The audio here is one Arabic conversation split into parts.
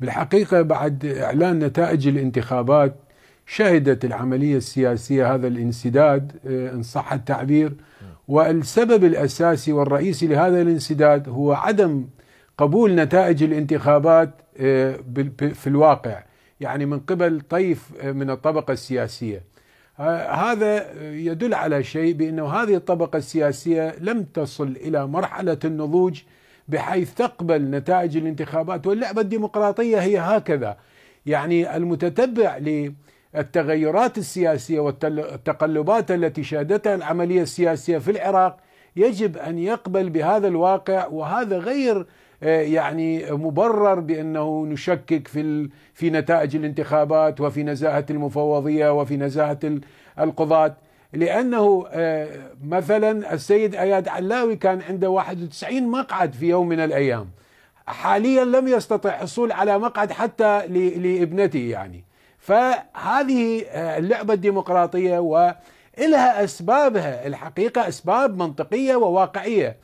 بالحقيقه بعد اعلان نتائج الانتخابات شهدت العمليه السياسيه هذا الانسداد آه، ان صح التعبير والسبب الاساسي والرئيسي لهذا الانسداد هو عدم قبول نتائج الانتخابات آه، في الواقع يعني من قبل طيف آه، من الطبقه السياسيه هذا يدل على شيء بانه هذه الطبقه السياسيه لم تصل الى مرحله النضوج بحيث تقبل نتائج الانتخابات واللعبة الديمقراطية هي هكذا يعني المتتبع للتغيرات السياسية والتقلبات التي شهدتها العملية السياسية في العراق يجب أن يقبل بهذا الواقع وهذا غير آه، يعني مبرر بانه نشكك في في نتائج الانتخابات وفي نزاهه المفوضيه وفي نزاهه القضاه لأنه آه، مثلا السيد أياد علاوي كان عنده 91 مقعد في يوم من الأيام حاليا لم يستطع الحصول على مقعد حتى لابنته يعني فهذه آه، اللعبة الديمقراطية وإلها أسبابها الحقيقة أسباب منطقية وواقعية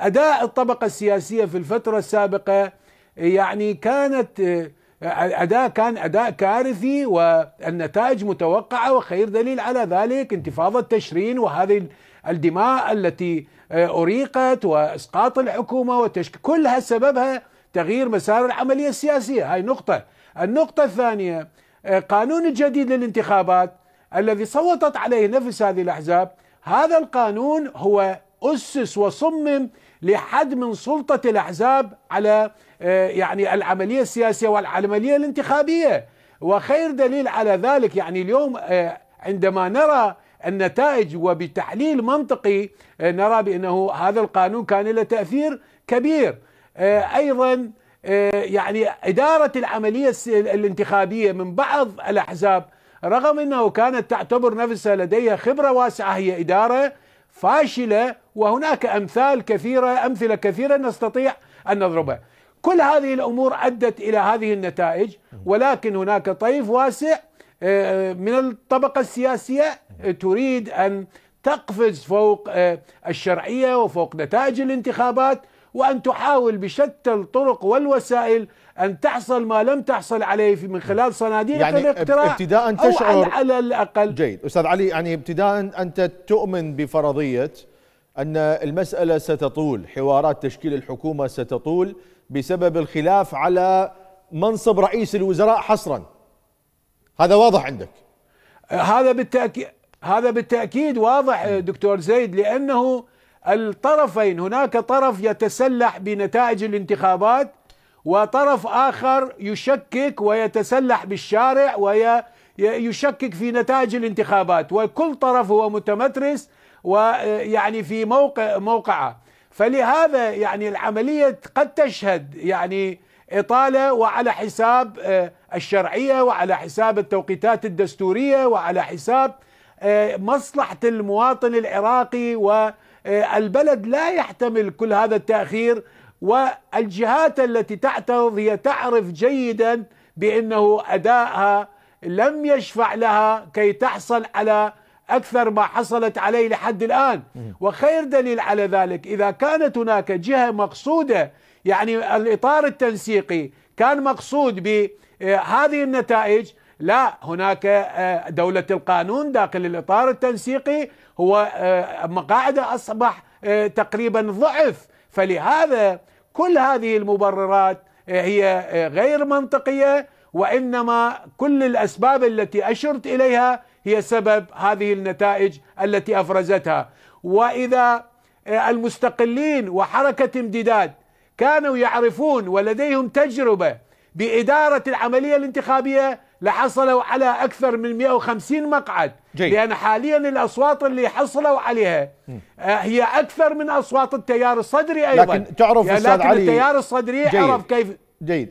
أداء الطبقة السياسية في الفترة السابقة يعني كانت آه، اداء كان اداء كارثي والنتائج متوقعه وخير دليل على ذلك انتفاضه تشرين وهذه الدماء التي آه، اريقت واسقاط الحكومه وتشك... كلها سببها تغيير مسار العمليه السياسيه هاي نقطه النقطه الثانيه آه، قانون الجديد للانتخابات الذي صوتت عليه نفس هذه الاحزاب هذا القانون هو اسس وصمم لحد من سلطة الأحزاب على آه، يعني العملية السياسية والعملية الانتخابية وخير دليل على ذلك يعني اليوم آه، عندما نرى النتائج وبتحليل منطقي آه، نرى بأنه هذا القانون كان له تأثير كبير أيضا يعني إدارة العملية الانتخابية من بعض الأحزاب رغم أنه كانت تعتبر نفسها لديها خبرة واسعة هي إدارة فاشله وهناك امثال كثيره امثله كثيره نستطيع ان نضربها. كل هذه الامور ادت الى هذه النتائج ولكن هناك طيف واسع آه، من الطبقه السياسيه آه، تريد ان تقفز فوق آه، الشرعيه وفوق نتائج الانتخابات وأن تحاول بشتى الطرق والوسائل أن تحصل ما لم تحصل عليه من خلال صناديق يعني الاقتراع ابتداء تشعر أو على الأقل جيد أستاذ علي يعني ابتداء أنت تؤمن بفرضية أن المسألة ستطول حوارات تشكيل الحكومة ستطول بسبب الخلاف على منصب رئيس الوزراء حصرا هذا واضح عندك هذا بالتأكيد هذا بالتأكيد واضح دكتور زيد لأنه الطرفين هناك طرف يتسلح بنتائج الانتخابات وطرف آخر يشكك ويتسلح بالشارع ويشكك في نتائج الانتخابات وكل طرف هو متمترس ويعني في موقع موقعه فلهذا يعني العملية قد تشهد يعني إطالة وعلى حساب آه، الشرعية وعلى حساب التوقيتات الدستورية وعلى حساب آه، مصلحة المواطن العراقي و آه، البلد لا يحتمل كل هذا التاخير والجهات التي تعترض هي تعرف جيدا بانه ادائها لم يشفع لها كي تحصل على اكثر ما حصلت عليه لحد الان وخير دليل على ذلك اذا كانت هناك جهه مقصوده يعني الاطار التنسيقي كان مقصود بهذه النتائج لا هناك آه، دولة القانون داخل الإطار التنسيقي هو آه، مقاعده أصبح آه، تقريبا ضعف فلهذا كل هذه المبررات هي غير منطقية وإنما كل الأسباب التي أشرت إليها هي سبب هذه النتائج التي أفرزتها وإذا المستقلين وحركة امتداد كانوا يعرفون ولديهم تجربة بإدارة العملية الانتخابية لحصلوا على أكثر من 150 مقعد جي. لأن حاليا الأصوات اللي حصلوا عليها آه، هي أكثر من أصوات التيار الصدري أيضا لكن تعرف يعني لكن علي التيار الصدري جيد. عرف كيف جيد